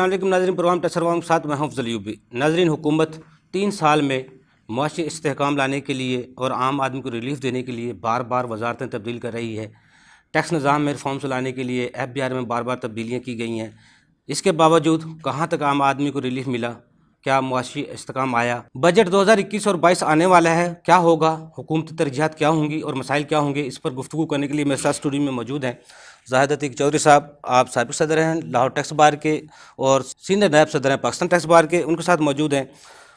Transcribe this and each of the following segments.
Aslam नाजरन programme तसरवाम के साथ मैं हफ्जल यूबी नाजरीन हुकूमत तीन साल में मुआशी इसकाम लाने के लिए और आम आदमी को रिलीफ देने के लिए बार बार वजारतें तब्दील कर रही है टैक्स निज़ाम में रिफॉर्म्स लाने के लिए एफ बी आर में बार बार तब्दीलियाँ की गई हैं इसके बावजूद कहाँ तक आम आदमी को रिलीफ मिला क्या मुआशी इसकाम आया बजट दो हज़ार इक्कीस और बाईस आने वाला है क्या होगा हुकूमती तरजीहत क्या होंगी और मसाइल क्या होंगे इस पर गुफ्तु करने के लिए मेरे साथ स्टूडियो में मौजूद हैं जाहिद अतीक चौधरी साहब आप सबक सदर हैं लाहौर टैक्स बार के और सीनियर नायब सदर हैं पाकिस्तान टैक्स बार के उनके साथ मौजूद हैं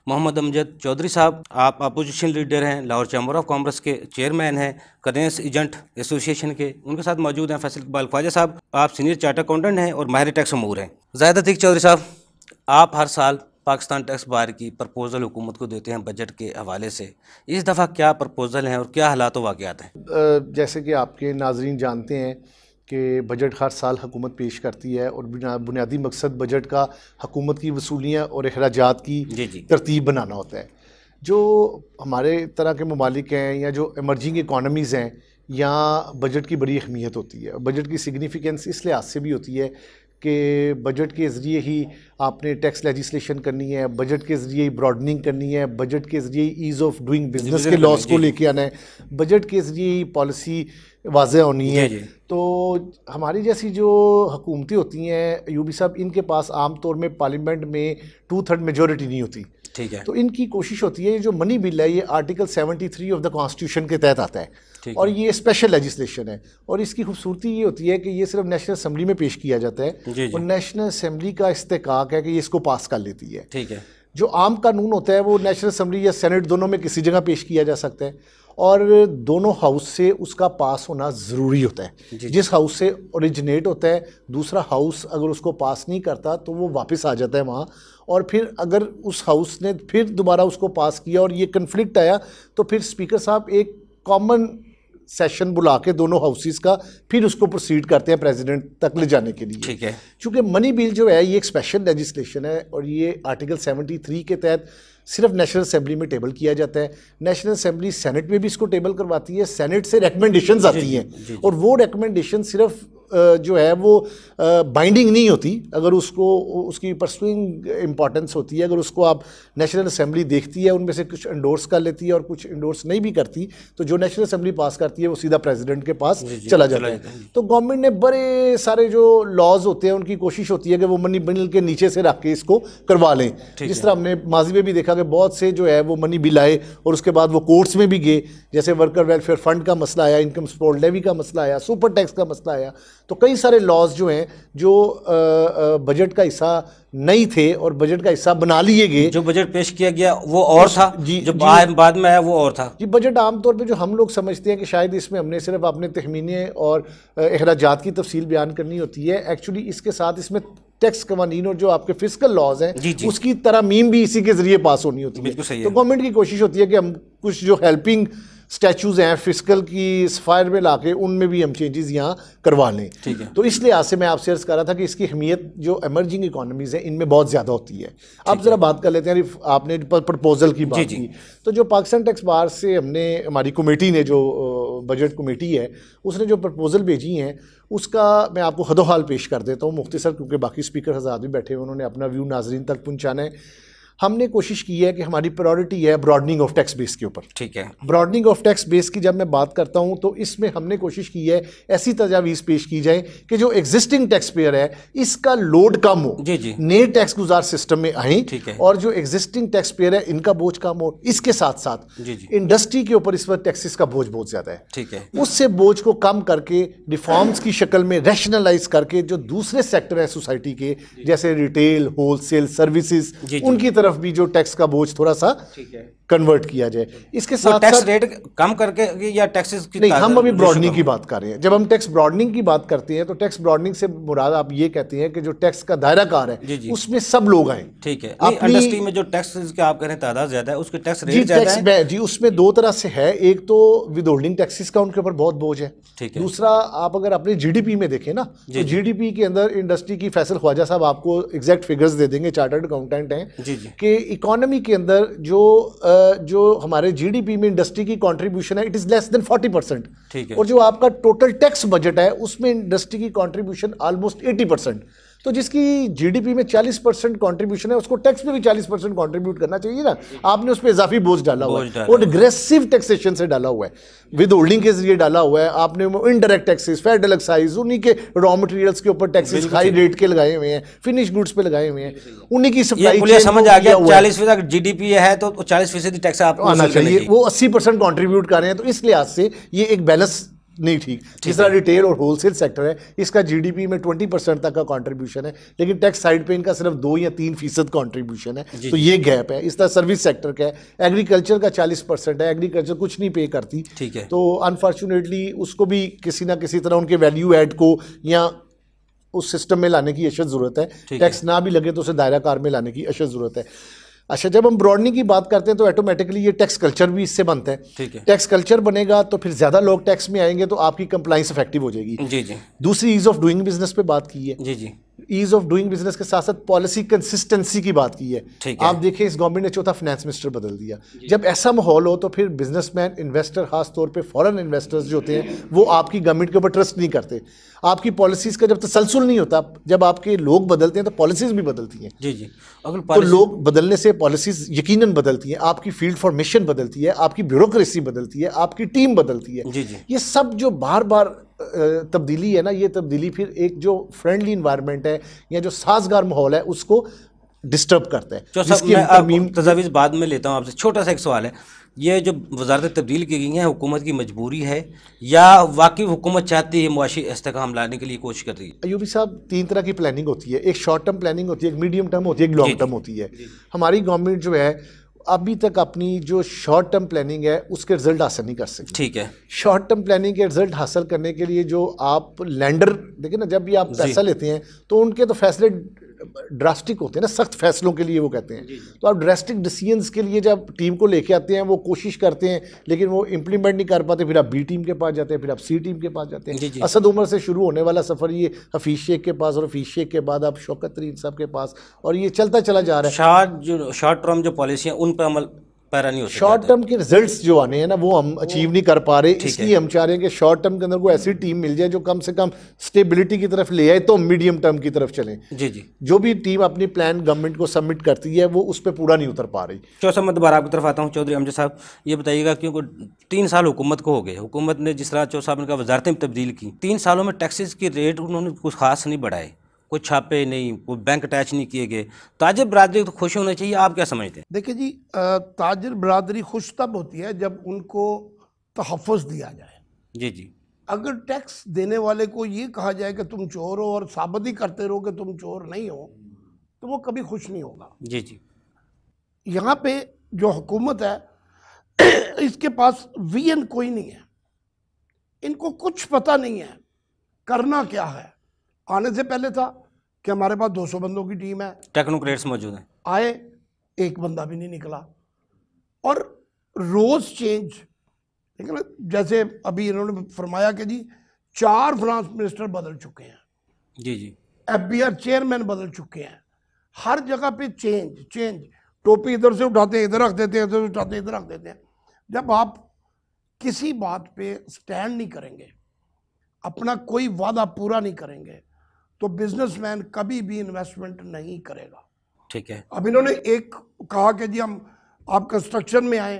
मोहम्मद अमजद चौधरी साहब आप अपोजिशन लीडर हैं लाहौर चैम्बर ऑफ कॉमर्स के चेयरमैन हैं कदेंस एजेंट एसोसिएशन के उनके साथ मौजूद हैं फैसल इकबाल ख्वाजा साहब आप सीनियर चार्टर अकाउंटेंट हैं और माहिर टैक्स अमूर हैं जाहिद अतीक चौधरी साहब आप हर साल पाकिस्तान टैक्स बार की प्रपोजल हुकूमत को देते हैं बजट के हवाले से इस दफ़ा क्या प्रपोजल हैं और क्या हालात वाक़ हैं जैसे कि आपके नाजरन जानते हैं कि बजट हर साल हुकूमत पेश करती है और बुनियादी मकसद बजट का हकूमत की वसूलियाँ और अखराज की तरतीब बनाना होता है जो हमारे तरह के ममालिक हैं या जो एमर्जिंग इकानमीज़ हैं यहाँ बजट की बड़ी अहमियत होती है बजट की सिग्निफिकेंस इस लिहाज से भी होती है कि बजट के ज़रिए ही आपने टैक्स लेजिस्लेशन करनी है बजट के ज़रिए ही ब्रॉडनिंग करनी है बजट के ज़रिए ईज़ ऑफ डूइंग बिजनेस के लॉस को लेके आना है बजट के ज़रिए ही पॉलिसी वाजह होनी है तो हमारी जैसी जो हुकूमतें होती हैं यूबी साहब इनके पास आम तौर में पार्लियामेंट में टू थर्ड मेजोरिटी नहीं होती ठीक है तो इनकी कोशिश होती है ये जो मनी बिल है ये आर्टिकल 73 ऑफ द कॉन्स्टिट्यूशन के तहत आता है और ये स्पेशल लेजिस्लेशन है और इसकी खूबसूरती ये होती है कि ये सिर्फ नेशनल असम्बली में पेश किया जाता है जी और नेशनल असम्बली का इस्तेकाक है कि ये इसको पास कर लेती है ठीक है जो आम कानून होता है वो नेशनल असम्बली या सेनेट दोनों में किसी जगह पेश किया जा सकता है और दोनों हाउस से उसका पास होना ज़रूरी होता है जिस हाउस से ओरिजिनेट होता है दूसरा हाउस अगर उसको पास नहीं करता तो वो वापस आ जाता है वहाँ और फिर अगर उस हाउस ने फिर दोबारा उसको पास किया और ये कन्फ्लिक्ट आया तो फिर स्पीकर साहब एक कॉमन सेशन बुला के दोनों हाउसेस का फिर उसको प्रोसीड करते हैं प्रेसिडेंट तक ले जाने के लिए ठीक है क्योंकि मनी बिल जो है ये एक स्पेशल लेजिस्लेशन है और ये आर्टिकल 73 के तहत सिर्फ नेशनल असेंबली में टेबल किया जाता है नेशनल असेंबली सेनेट में भी इसको टेबल करवाती है सेनेट से रिकमेंडेशंस आती हैं और वो रिकमेंडेशन सिर्फ जो है वो बाइंडिंग नहीं होती अगर उसको उसकी परसुइंग इम्पॉर्टेंस होती है अगर उसको आप नेशनल असम्बली देखती है उनमें से कुछ इंडोर्स कर लेती है और कुछ इंडोर्स नहीं भी करती तो जो नेशनल असम्बली पास करती है वो सीधा प्रेसिडेंट के पास चला जाता है तो गवर्नमेंट ने बड़े सारे जो लॉज होते हैं उनकी कोशिश होती है कि वो मनी बिल के नीचे से रख के इसको करवा लें जिस तरह हमने माजी में भी देखा कि बहुत से जो है वो मनी बिल आए और उसके बाद वो कोर्ट्स में भी गए जैसे वर्कर वेलफेयर फंड का मसला आया इनकम सपोर्ट लेवी का मसला आया सुपर टैक्स का मसला आया तो कई सारे लॉज जो हैं जो बजट का हिस्सा नहीं थे और बजट का हिस्सा बना लिए गए जो बजट पेश किया गया वो और था जी जो जी, बाद में आया वो और था जी बजट आमतौर पर जो हम लोग समझते हैं कि शायद इसमें हमने सिर्फ अपने तहमीने और अखराज की तफसील बयान करनी होती है एक्चुअली इसके साथ इसमें टैक्स कवानीन और जो आपके फिजिकल लॉज हैं उसकी तरह उसकी भी इसी के जरिए पास होनी होती है तो गवर्नमेंट की कोशिश होती है कि हम कुछ जो हेल्पिंग स्टैचूज़ हैं फिजिकल की सफ़ायर में ला के उनमें भी हम चेंजेस यहाँ करवा लें ठीक है तो इस लिहाज से मैं आपसे अर्ज़ कर रहा था कि इसकी अहमियत जो एमर्जिंग इकानमीज़ हैं इनमें बहुत ज़्यादा होती है अब ज़रा बात कर लेते हैं आपने प्रपोज़ल की बात की तो जो पाकिस्तान टैक्स बार से हमने हमारी कमेटी ने जो बजट कमेटी है उसने जो प्रपोज़ल भेजी हैं उसका मैं आपको हदोहाल पेश कर देता हूँ मुख्तसर क्योंकि बाकी स्पीकर हज़ार भी बैठे हुए उन्होंने अपना व्यू नाजरीन तक पहुँचाना है हमने कोशिश की है कि हमारी प्रायोरिटी है ब्रॉडनिंग ऑफ टैक्स बेस के ऊपर ठीक है ब्रॉडनिंग ऑफ टैक्स बेस की जब मैं बात करता हूँ तो इसमें हमने कोशिश की है ऐसी तजावीज़ पेश की जाए कि जो एग्जिस्टिंग टैक्स पेयर है इसका लोड कम हो जी जी नए टैक्स गुजार सिस्टम में आए ठीक है और जो एग्जिस्टिंग टैक्स पेयर है इनका बोझ कम हो इसके साथ साथ इंडस्ट्री के ऊपर इस वक्त टैक्सेस का बोझ बहुत ज़्यादा है ठीक है उससे बोझ को कम करके रिफॉर्म्स की शक्ल में रैशनलाइज करके जो दूसरे सेक्टर है सोसाइटी के जैसे रिटेल होलसेल सर्विसेज उनकी तरफ तरफ भी जो टैक्स का बोझ थोड़ा सा ठीक है कन्वर्ट किया जाए इसके साथ टैक्स रेट कम करके या टैक्सेस की नहीं हम अभी ब्रॉडनिंग की बात कर रहे हैं जब हम टैक्स ब्रॉडनिंग की बात करते हैं तो टैक्स ब्रॉडनिंग से मुराद आप ये कहते हैं कि जो टैक्स का दायरा कार है जी जी। उसमें सब लोग आए ठीक है इंडस्ट्री में जो टैक्स के आप कह रहे हैं तादाद ज्यादा है उसके टैक्स रेट ज्यादा है जी उसमें दो तरह से है एक तो विद होल्डिंग टैक्सेस का उनके ऊपर बहुत बोझ है ठीक है दूसरा आप अगर अपने जीडीपी में देखें ना तो जीडीपी के अंदर इंडस्ट्री की फैसल ख्वाजा साहब आपको एग्जैक्ट फिगर्स दे देंगे चार्टर्ड अकाउंटेंट हैं कि इकोनॉमी के अंदर जो जो हमारे जीडीपी में इंडस्ट्री की कंट्रीब्यूशन है it is less than 40 percent ठीक है और जो आपका टोटल टैक्स बजट है उसमें इंडस्ट्री की कंट्रीब्यूशन ऑलमोस्ट 80 परसेंट तो जिसकी जीडीपी में 40 परसेंट कॉन्ट्रीब्यूशन है उसको टैक्स में भी 40 परसेंट कॉन्ट्रीब्यूट करना चाहिए ना आपने उस पर इजाफी बोझ डाला हुआ है वो डिग्रेसिव टैक्सेशन से डाला हुआ है विद होल्डिंग के जरिए डाला हुआ है आपने इनडायरेक्ट टैक्सेस फेडरल एक्साइज उन्हीं के रॉ मटेरियल्स के ऊपर टैक्सेस हाई रेट के लगाए हुए हैं फिनिश गुड्स पे लगाए हुए हैं उन्हीं की सप्लाई समझ आ गया चालीस फीसद जीडीपी है तो चालीस फीसदी टैक्स आना चाहिए वो अस्सी परसेंट कॉन्ट्रीब्यूट कर रहे हैं तो इस लिहाज से ये एक बैलेंस नहीं ठीक तीसरा रिटेल और होलसेल सेक्टर है इसका जीडीपी में 20 परसेंट तक का कंट्रीब्यूशन है लेकिन टैक्स साइड पे इनका सिर्फ दो या तीन फीसद कॉन्ट्रीब्यूशन है तो ये गैप है इस तरह सर्विस सेक्टर का है एग्रीकल्चर का चालीस परसेंट है एग्रीकल्चर कुछ नहीं पे करती ठीक है तो अनफॉर्चुनेटली उसको भी किसी ना किसी तरह उनके वैल्यू एड को या उस सिस्टम में लाने की अशद ज़रूरत है टैक्स ना भी लगे तो उसे दायरा कार में लाने की अशद ज़रूरत है अच्छा जब हम ब्रॉडनिंग की बात करते हैं तो ऑटोमेटिकली ये टैक्स कल्चर भी इससे बनता है ठीक है टैक्स कल्चर बनेगा तो फिर ज़्यादा लोग टैक्स में आएंगे तो आपकी कंप्लाइंस इफेक्टिव हो जाएगी जी जी दूसरी ईज़ ऑफ डूइंग बिजनेस पे बात की है जी जी ईज ऑफ डूइंग बिजनेस के साथ साथ पॉलिसी कंसिस्टेंसी की बात की है आप देखिए इस गवर्नमेंट ने चौथा फाइनेंस मिनिस्टर बदल दिया जब ऐसा माहौल हो तो फिर बिजनेसमैन इन्वेस्टर खासतौर पर फॉरन इन्वेस्टर्स जो होते हैं वो आपकी गवर्नमेंट के ऊपर ट्रस्ट नहीं करते आपकी पॉलिसीज का जब तसलसल नहीं होता जब आपके लोग बदलते हैं तो पॉलिसीज भी बदलती हैं जी जी अगर तो लोग बदलने से पॉलिसीज यकीनन बदलती हैं आपकी फील्ड फॉर्मेशन बदलती है आपकी ब्यूरोक्रेसी बदलती है आपकी टीम बदलती है जी जी ये सब जो बार बार तब्दीली है ना ये तब्दीली फिर एक जो फ्रेंडली इन्वायरमेंट है या जो साजगार माहौल है उसको डिस्टर्ब करता है जो सब मैं तजावीज़ बाद में लेता हूँ आपसे छोटा सा एक सवाल है ये जो वजारत तब्दील की गई हैं हुकूमत की मजबूरी है या वाकई हुकूमत चाहती है मुआशी इसकाम लाने के लिए कोशिश कर रही है अयूबी साहब तीन तरह की प्लानिंग होती है एक शॉर्ट टर्म प्लानिंग होती है एक मीडियम टर्म होती है एक लॉन्ग टर्म होती है हमारी गवर्नमेंट जो है अभी तक अपनी जो शॉर्ट टर्म प्लानिंग है उसके रिजल्ट हासिल नहीं कर सकते ठीक है शॉर्ट टर्म प्लानिंग के रिजल्ट हासिल करने के लिए जो आप लैंडर देखिए ना जब भी आप पैसा लेते हैं तो उनके तो फैसले ड्रास्टिक होते हैं ना सख्त फैसलों के लिए वो कहते हैं तो आप ड्रास्टिक डिसीजंस के लिए जब टीम को लेके आते हैं वो कोशिश करते हैं लेकिन वो इंप्लीमेंट नहीं कर पाते फिर आप बी टीम के पास जाते हैं फिर आप सी टीम के पास जाते हैं असद उमर से शुरू होने वाला सफ़र ये हफीज़ शेख के पास और हफीज़ शेख के बाद आप शौकत तरीन साहब के पास और ये चलता चला जा रहा है शार्ट जो शॉर्ट टर्म जो पॉलिसियाँ उन पर अमल पैरा नहीं शॉर्ट टर्म के रिजल्ट्स जो आने हैं ना वो हम अचीव नहीं कर पा रहे इसलिए हम चाह रहे हैं कि शॉर्ट टर्म के अंदर को ऐसी टीम मिल जाए जो कम से कम स्टेबिलिटी की तरफ ले आए तो मीडियम टर्म की तरफ चले जी जी जो भी टीम अपनी प्लान गवर्नमेंट को सबमिट करती है वो उस पर पूरा नहीं उतर पा रही चौथा मैं दोबारा आपकी तरफ आता हूँ चौधरी अमजद साहब ये बताइएगा क्योंकि तीन साल हुकूमत को हो गए हुकूमत ने जिस तरह चौथ साहब ने कहा वजारतें तब्दील की तीन सालों में टैक्सेस की रेट उन्होंने कुछ खास नहीं बढ़ाए कोई छापे नहीं कोई बैंक अटैच नहीं किए गए ताजर बरदरी तो खुश होना चाहिए आप क्या समझते हैं देखिए जी ताजर बरदरी खुश तब होती है जब उनको तहफ़ दिया जाए जी जी अगर टैक्स देने वाले को ये कहा जाए कि तुम चोर हो और साबित ही करते रहो कि तुम चोर नहीं हो तो वो कभी खुश नहीं होगा जी जी यहाँ पे जो हुकूमत है इसके पास वीएन कोई नहीं है इनको कुछ पता नहीं है करना क्या है आने से पहले था कि हमारे पास 200 बंदों की टीम है टेक्नोक्रेट्स मौजूद हैं आए एक बंदा भी नहीं निकला और रोज़ चेंज ठीक है ना जैसे अभी इन्होंने फरमाया कि जी चार फ्रांस मिनिस्टर बदल चुके हैं जी जी एफ बी आर चेयरमैन बदल चुके हैं हर जगह पे चेंज चेंज टोपी इधर से उठाते हैं इधर रख देते हैं इधर से उठाते हैं इधर रख देते हैं जब आप किसी बात पे स्टैंड नहीं करेंगे अपना कोई वादा पूरा नहीं करेंगे तो बिजनेसमैन कभी भी इन्वेस्टमेंट नहीं करेगा ठीक है अब इन्होंने एक कहा कि जी हम आप कंस्ट्रक्शन में आए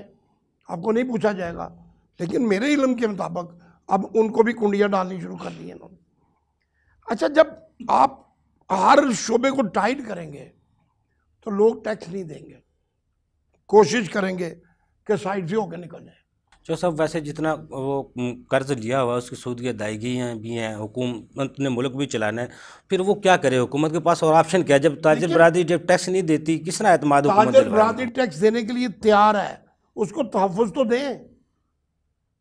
आपको नहीं पूछा जाएगा लेकिन मेरे इलम के मुताबिक अब उनको भी कुंडियाँ डालनी शुरू कर दी है इन्होंने अच्छा जब आप हर शोबे को टाइट करेंगे तो लोग टैक्स नहीं देंगे कोशिश करेंगे कि साइड से होकर निकल जाए जो सब वैसे जितना वो कर्ज़ लिया हुआ है उसकी सूद की अदायगी हैं भी हैं हुकूमत ने मुल्क भी चलाना है फिर वो क्या करे हुकूमत के पास और ऑप्शन क्या है जब ताजर बरदरी जब टैक्स नहीं देती किस अतमाद बरदरी टैक्स देने के लिए तैयार है उसको तहफ़ तो दें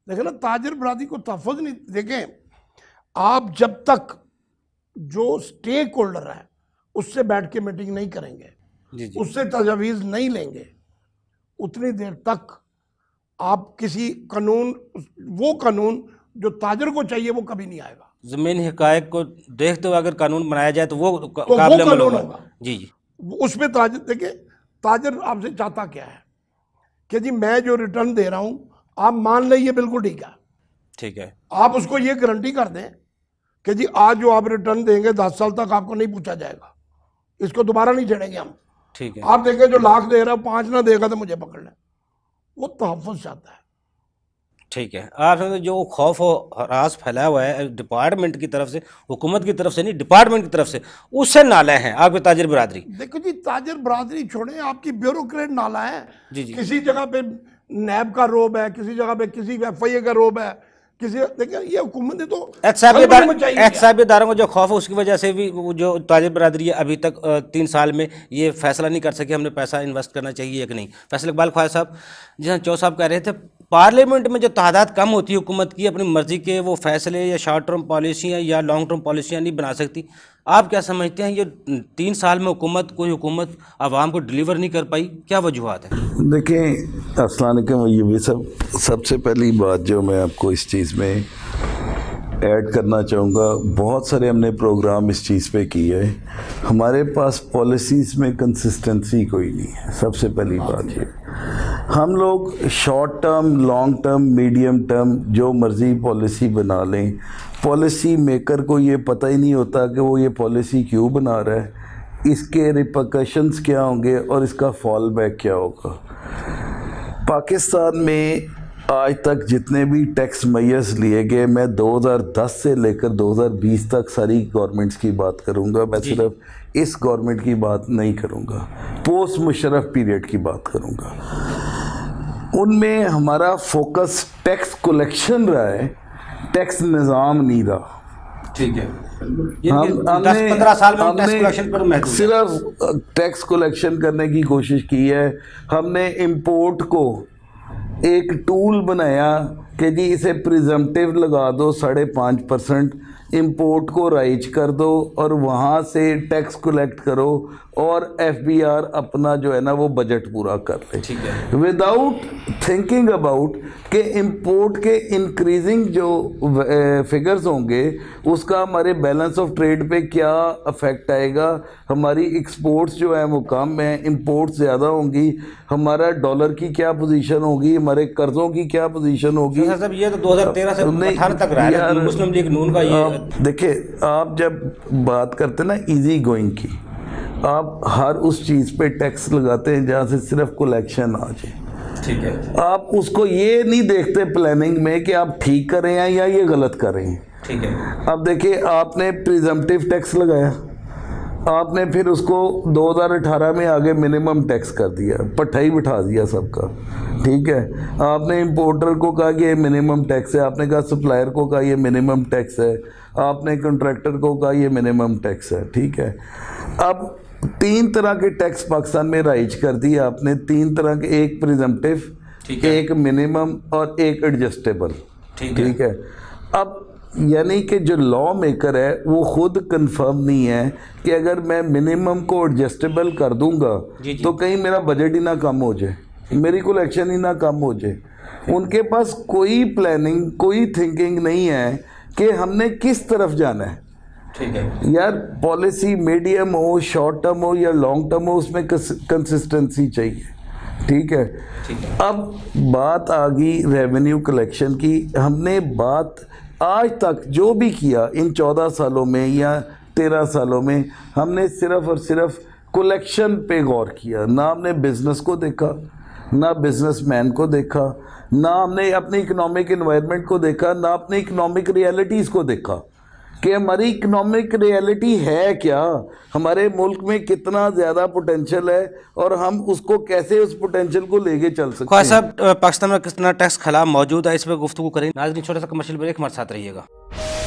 लेकिन ना ताजर बरदरी को तहफ़ नहीं देखें आप जब तक जो स्टेक होल्डर है उससे बैठ के मीटिंग नहीं करेंगे उससे तजावीज़ नहीं लेंगे उतनी देर तक आप किसी कानून वो कानून जो ताजर को चाहिए वो कभी नहीं आएगा जमीन हकायक को देखते तो हुए अगर कानून बनाया जाए तो वो तो वो कानून होगा जी जी उसमें ताजर देखिए ताजर आपसे चाहता क्या है कि जी मैं जो रिटर्न दे रहा हूँ आप मान लीजिए बिल्कुल ठीक है ठीक है आप उसको ये गारंटी कर दें कि जी आज जो आप रिटर्न देंगे दस साल तक आपको नहीं पूछा जाएगा इसको दोबारा नहीं छेड़ेंगे हम ठीक है आप देखें जो लाख दे रहा है पाँच ना देगा तो मुझे पकड़ना वो तहफ़ जाता है ठीक है आप जो खौफ और हरास फैलाया हुआ है डिपार्टमेंट की तरफ से हुकूमत की तरफ से नहीं डिपार्टमेंट की तरफ से उससे नाला है आपके ताजर बरदरी देखो जी ताजर बरदरी छोड़े आपकी ब्यूरोक्रेट नाला है जी जी किसी जगह पे नैब का रोब है किसी जगह पे किसी एफ आई ए का रोब है किसी देखिए ये हुकूमत ने तो एहसाबेदारों को जो खौफ है उसकी वजह से भी जो ताजर बरदरी है अभी तक तीन साल में ये फैसला नहीं कर सके हमने पैसा इन्वेस्ट करना चाहिए कि नहीं फैसल इकबाल ख्वाज साहब जिस हाँ, चौ साहब कह रहे थे पार्लियामेंट में जो तादाद कम होती है हुकूमत की अपनी मर्ज़ी के वो फैसले या शॉर्ट टर्म पॉलिसियाँ या लॉन्ग टर्म पॉलिसियाँ नहीं बना सकती आप क्या समझते हैं ये तीन साल में हुकूमत कोई हुकूमत आवाम को डिलीवर नहीं कर पाई क्या वजूहत है देखें असल ये भी सब सबसे पहली बात जो मैं आपको इस चीज़ में ऐड करना चाहूँगा बहुत सारे हमने प्रोग्राम इस चीज़ पे किए हैं हमारे पास पॉलिसीज़ में कंसिस्टेंसी कोई नहीं है सबसे पहली बात ये हम लोग short term long term medium term जो मर्ज़ी पॉलिसी बना लें पॉलिसी मेकर को ये पता ही नहीं होता कि वो ये पॉलिसी क्यों बना रहा है इसके रिपकशंस क्या होंगे और इसका फॉल बैक क्या होगा पाकिस्तान में आज तक जितने भी टैक्स मैयर्स लिए गए मैं 2010 से लेकर 2020 तक सारी गवर्नमेंट्स की बात करूंगा मैं सिर्फ इस गवर्नमेंट की बात नहीं करूंगा पोस्ट मुशरफ पीरियड की बात करूंगा उनमें हमारा फोकस टैक्स कलेक्शन रहा है टैक्स निज़ाम नहीं रहा ठीक है हम साल में हमने सिर्फ टैक्स कलेक्शन करने की कोशिश की है हमने इम्पोर्ट को एक टूल बनाया कि जी इसे प्रिजमटिव लगा दो साढ़े पाँच परसेंट इम्पोर्ट को राइज कर दो और वहाँ से टैक्स कलेक्ट करो और एफबीआर अपना जो है ना वो बजट पूरा कर ले विदाउट थिंकिंग अबाउट के इंपोर्ट के इंक्रीजिंग जो फिगर्स eh, होंगे उसका हमारे बैलेंस ऑफ ट्रेड पे क्या अफेक्ट आएगा हमारी एक्सपोर्ट्स जो है वो कम है इंपोर्ट्स ज़्यादा होंगी हमारा डॉलर की क्या पोजीशन होगी हमारे कर्जों की क्या पोजीशन होगी अच्छा, सब ये तो 2013 से तेरह तक रहा है मुस्लिम लीग नून का ये देखिए आप जब बात करते ना इजी गोइंग की आप हर उस चीज़ पे टैक्स लगाते हैं जहाँ से सिर्फ कलेक्शन आ जाए ठीक है आप उसको ये नहीं देखते प्लानिंग में कि आप ठीक कर रहे हैं या ये गलत कर रहे हैं ठीक है अब देखिए आपने प्रिजम्पटिव टैक्स लगाया आपने फिर उसको 2018 में आगे मिनिमम टैक्स कर दिया पट्ठाई बिठा दिया सबका ठीक है आपने इंपोर्टर को कहा कि ये मिनिमम टैक्स है आपने कहा सप्लायर को कहा ये मिनिमम टैक्स है आपने कंट्रैक्टर को कहा ये मिनिमम टैक्स है ठीक है अब तीन तरह के टैक्स पाकिस्तान में राइज कर दिए आपने तीन तरह के एक प्रिजम्पटिव एक मिनिमम और एक एडजस्टेबल ठीक है।, है अब यानी कि जो लॉ मेकर है वो खुद कंफर्म नहीं है कि अगर मैं मिनिमम को एडजस्टेबल कर दूंगा जी जी। तो कहीं मेरा बजट ही ना कम हो जाए मेरी कलेक्शन ही ना कम हो जाए उनके पास कोई प्लानिंग कोई थिंकिंग नहीं है कि हमने किस तरफ जाना है ठीक है यार पॉलिसी मीडियम हो शॉर्ट टर्म हो या लॉन्ग टर्म हो उसमें कंसिस्टेंसी चाहिए ठीक है? अब बात आ गई रेवेन्यू कलेक्शन की हमने बात आज तक जो भी किया इन चौदह सालों में या तेरह सालों में हमने सिर्फ और सिर्फ कलेक्शन पे गौर किया ना हमने बिज़नेस को देखा ना बिजनेसमैन को देखा ना हमने अपने इकोनॉमिक इन्वायरमेंट को देखा ना अपने इकोनॉमिक रियलिटीज़ को देखा कि हमारी इकोनॉमिक रियलिटी है क्या हमारे मुल्क में कितना ज़्यादा पोटेंशियल है और हम उसको कैसे उस पोटेंशियल को लेके चल सकते हैं साहब पाकिस्तान में कितना टैक्स खिलाफ मौजूद है इस पर गुफ्तु करेंगे छोटा सा कमर्शियल ब्रेक हमारे साथ रहिएगा